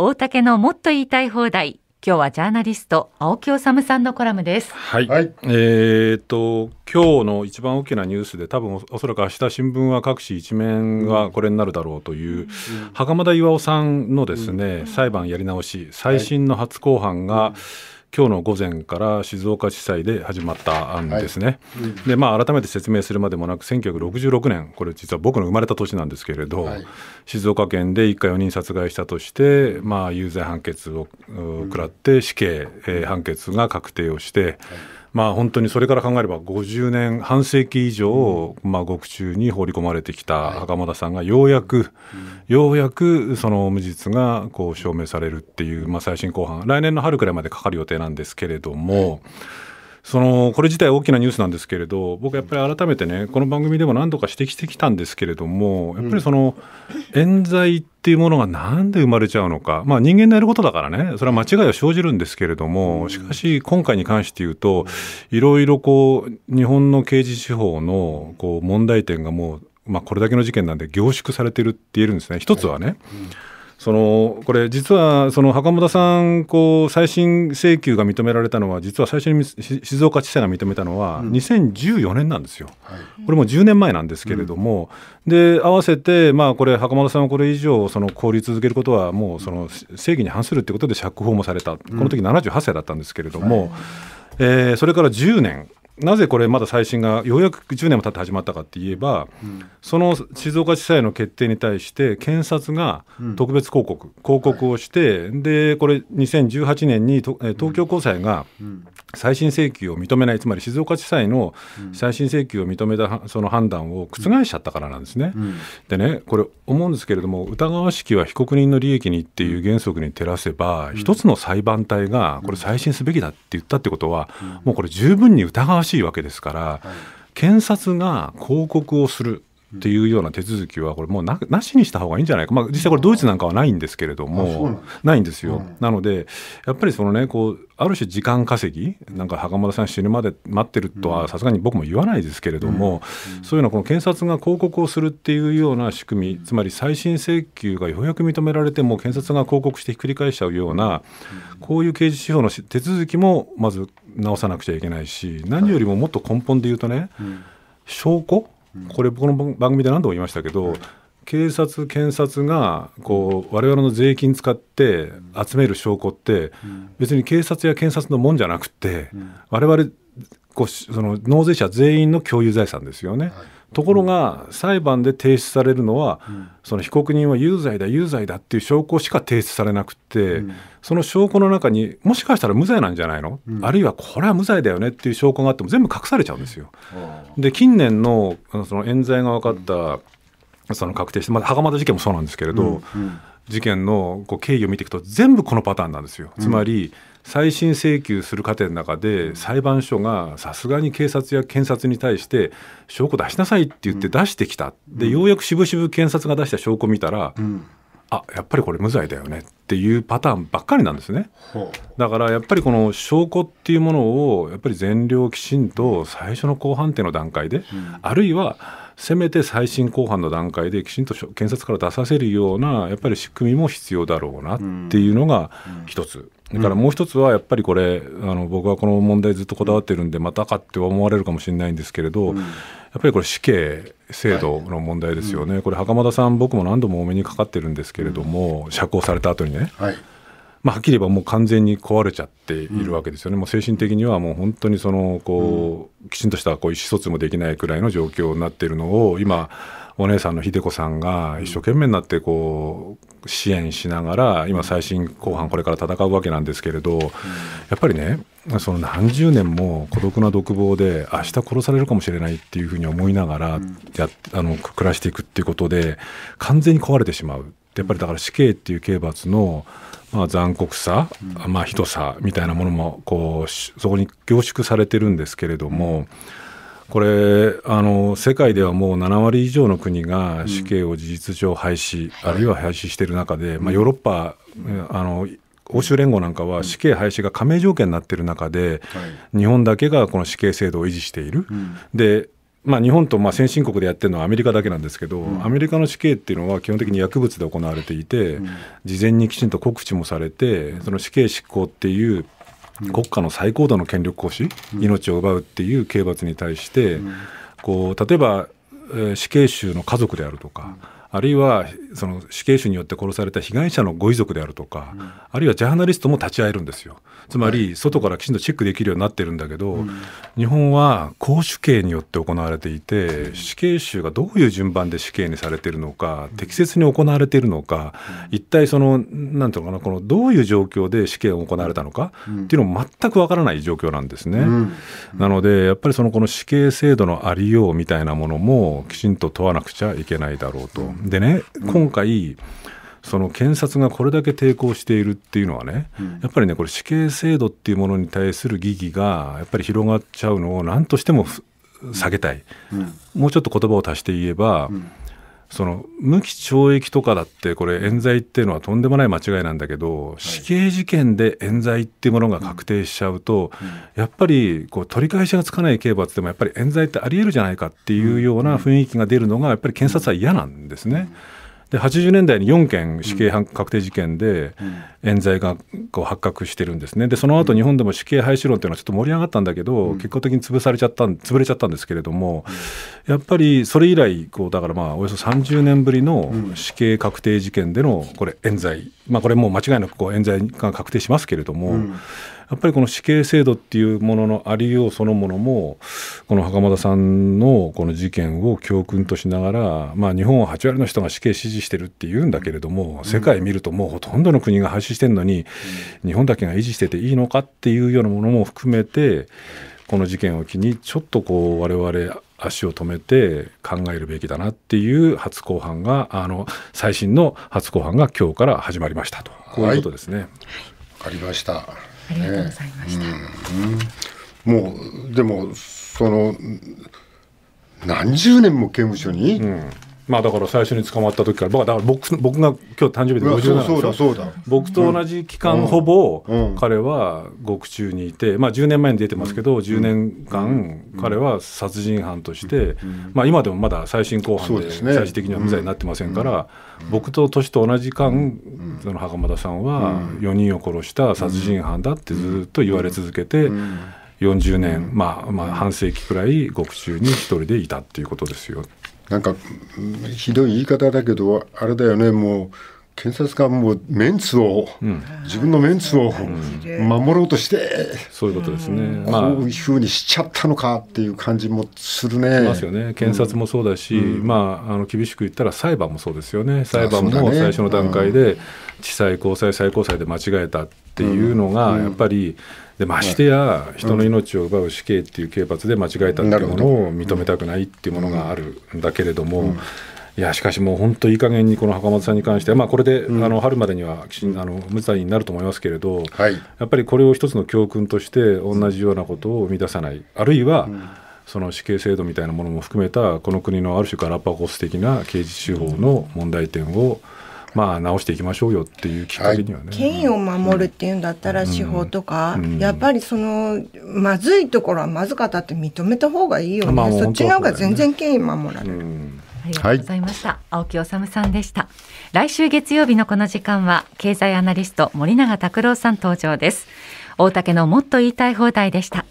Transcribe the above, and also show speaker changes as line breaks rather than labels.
大竹のもっと言いたい放題今日はジャーナリスト青木治さんのコラムです。はい。はい、えー、っと今日の一番大きなニュースで多分おそらく明日新聞は各紙一面がこれになるだろうという、うん、袴田巌さんのですね、うん、裁判やり直し最新の初公判が、はい、今日の午前から静岡地裁で始まった案ですね。はいうん、でまあ、改めて説明するまでもなく1966年これ実は僕の生まれた年なんですけれど、はい、静岡県で一家4人殺害したとして、まあ、有罪判決を食らって死刑、うん、判決が確定をして。はいまあ、本当にそれから考えれば50年半世紀以上、まあ、獄中に放り込まれてきた袴田さんがようやく、ようやくその無実がこう証明されるっていう、まあ、最新公判来年の春くらいまでかかる予定なんですけれども。そのこれ自体大きなニュースなんですけれど僕やっぱり改めてねこの番組でも何度か指摘してきたんですけれどもやっぱりその冤罪っていうものが何で生まれちゃうのか、まあ、人間のやることだからねそれは間違いは生じるんですけれどもしかし今回に関して言うといろいろこう日本の刑事司法のこう問題点がもう、まあ、これだけの事件なんで凝縮されてるって言えるんですね一つはね。はいうんそのこれ、実はその袴田さんこう、再審請求が認められたのは、実は最初に静岡地裁が認めたのは、2014年なんですよ、うん、これもう10年前なんですけれども、うん、で合わせて、まあ、これ、袴田さんはこれ以上、その凍り続けることは、もうその正義に反するということで釈放もされた、この時78歳だったんですけれども。うんえそれから10年なぜこれまだ再審がようやく10年も経って始まったかって言えば、うん、その静岡地裁の決定に対して検察が特別広告、うん、広告をして、はい、でこれ2018年に東京高裁が再審請求を認めない、つまり静岡地裁の再審請求を認めたその判断を覆しちゃったからなんですね。でねこれ思うんですけれども疑わしきは被告人の利益にっていう原則に照らせば、一つの裁判体がこれ再審すべきだって言ったってことは、もうこれ十分に疑わしきしいわけですから、検察が広告をするっていうような手続きは、これ、もうななしにした方がいいんじゃないか、まあ、実際これ、ドイツなんかはないんですけれども、ないんですよ、なので、やっぱりそのね、こうある種、時間稼ぎ、なんか袴田さん死ぬまで待ってるとは、さすがに僕も言わないですけれども、そういうのは、この検察が広告をするっていうような仕組み、つまり再審請求がようやく認められても、検察が広告してひっくり返しちゃうような、こういう刑事司法の手続きもまず直さなくちゃいけないし、何よりももっと根本で言うとね、証拠これこの番組で何度も言いましたけど、警察検察がこう我々の税金使って集める証拠って、別に警察や検察のもんじゃなくて、我々こうその納税者全員の共有財産ですよね。はいところが、裁判で提出されるのは、うん、その被告人は有罪だ有罪だっていう証拠しか提出されなくて、うん、その証拠の中にもしかしたら無罪なんじゃないの、うん、あるいはこれは無罪だよねっていう証拠があっても全部隠されちゃうんですよ。で近年のその冤罪が分かったその確定して、まあ、袴田事件もそうなんですけれど、事件のこう経緯を見ていくと全部このパターンなんですよ。つまり、再審請求する過程の中で裁判所がさすがに警察や検察に対して証拠出しなさいって言って出してきた、でようやくしぶしぶ検察が出した証拠見たら、うんあやっぱりこれ無罪だよねっていうパターンばっかりなんですねだからやっぱりこの証拠っていうものをやっぱり全量きちんと最初の公判定の段階で、うん、あるいはせめて再審公判の段階できちんと検察から出させるようなやっぱり仕組みも必要だろうなっていうのが一つ。だからもう一つはやっぱりこれあの僕はこの問題ずっとこだわってるんでまたかって思われるかもしれないんですけれど、やっぱりこれ死刑制度の問題ですよね、これ袴田さん僕も何度もお目にかかってるんですけれども、釈放された後にね、はい、まあ、はっきり言えばもう完全に壊れちゃっているわけですよね、うん、もう精神的にはもう本当にそのこう、うん、きちんとしたこう意思疎通もできないくらいの状況になっているのを今お姉さんの秀子さんが一生懸命になってこう支援しながら今最新後半これから戦うわけなんですけれど、やっぱりねその何十年も孤独な独房で明日殺されるかもしれないっていうふうに思いながらや、あの暮らしていくっていうことで完全に壊れてしまうってやっぱりだから死刑っていう刑罰の、まあ、残酷さ、うん、まあひどさみたいなものもこうそこに凝縮されてるんですけれども。これあの世界ではもう7割以上の国が死刑を事実上廃止、うん、あるいは廃止している中で、まあ、ヨーロッパあの欧州連合なんかは死刑廃止が加盟条件になっている中で、日本だけがこの死刑制度を維持している、でまあ、日本とまあ先進国でやってるのはアメリカだけなんですけど、うん、アメリカの死刑っていうのは基本的に薬物で行われていて、うん、事前にきちんと告知もされて、その死刑執行っていう国家の最高度の権力行使、命を奪うっていう刑罰に対して、こう例えば、えー、死刑囚の家族であるとか。あるいはその死刑囚によって殺された被害者のご遺族であるとか、うん、あるいはジャーナリストも立ち会えるんですよ。つまり外からきちんとチェックできるようになってるんだけど、うん、日本は公主刑によって行われていて、うん、死刑囚がどういう順番で死刑にされているのか、適切に行われているのか、一体そのなんていうのかなこのどういう状況で死刑が行われたのか、っていうのも全くわからない状況なんですね。なのでやっぱりそのこの死刑制度のありようみたいなものもきちんと問わなくちゃいけないだろうと。でね、今回、その検察がこれだけ抵抗しているっていうのはね、うん、やっぱりね、これ、死刑制度っていうものに対する疑義が、やっぱり広がっちゃうのを、何としても下げたい、うん、もうちょっと言葉を足して言えば、うその無期懲役とかだってこれ冤罪っていうのはとんでもない間違いなんだけど、死刑事件で冤罪っていうものが確定しちゃうと、やっぱりこう取り返しがつかない刑罰でもやっぱり冤罪ってありえるじゃないかっていうような雰囲気が出るのがやっぱり検察は嫌なんですね。うんで80年代に4件死刑確定事件で冤罪がこう発覚してるんですねでその後日本でも死刑廃止論というのはちょっと盛り上がったんだけど、結果的に潰されちゃった潰れちゃったんですけれども、やっぱりそれ以来こうだからまあおよそ30年ぶりの死刑確定事件でのこれ冤罪まあこれもう間違いなくこう冤罪が確定しますけれども。やっぱりこの死刑制度っていうもののありようそのものもこの袴田さんのこの事件を教訓としながら、まあ、日本は8割の人が死刑支持してるっていうんだけれども、世界見るともうほとんどの国が廃止してるのに、日本だけが維持してていいのかっていうようなものも含めてこの事件を機にちょっとこう我々足を止めて考えるべきだなっていう初公判があの最新の初公判が今日から始まりましたとこういうことですね。わ、はい、りました。ありがとうございました。うんうん、もうでもその何十年も刑務所に、うんまあだから最初に捕まった時から僕だから僕僕が今日誕生日で57歳そうだそうだ僕と同じ期間、ほぼ彼は獄中にいて、まあ、10年前に出てますけど、う10年間彼は殺人犯として、まあ、今でもまだ再審公判で最終的には無罪になってませんから、僕と年と同じ間、その袴田さんは4人を殺した殺人犯だってずっと言われ続けて。40年、まあまあ、半世紀くらい獄中に一人でいたっていうことですよ。なんかひどい言い方だけどあれだよねもう検察官もメンツを、うん、自分のメンツを守ろうとして、そういうことですね、こういうふうにしちゃったのかっていう感じもするね。ますよね、検察もそうだし、うん、まあ、あの厳しく言ったら裁判もそうですよね、裁判も最初の段階で、地裁、高裁、最高裁で間違えたっていうのが、やっぱり、でましてや、人の命を奪う死刑っていう刑罰で間違えたっていうものを認めたくないっていうものがあるんだけれども。うんいやしかし、もう本当、いい加減にこの袴田さんに関して、まあ、これで、うん、あの春までにはあの無罪になると思いますけれど、はい、やっぱりこれを一つの教訓として、同じようなことを生み出さない、あるいは、うんその死刑制度みたいなものも含めたこの国のある種ガラパゴス的な刑事司法の問題点を、まあ、直していきましょうよっていうきっかけにはね、権威を守るっていうんだったら司法とか、うんうん、やっぱりそのまずいところはまずかったって認めた方がいいよね、まあ、そっちの方が全然権威守られる。うんありがとうございました、はい、青木治さんでした来週月曜日のこの時間は経済アナリスト森永卓郎さん登場です大竹のもっと言いたい放題でした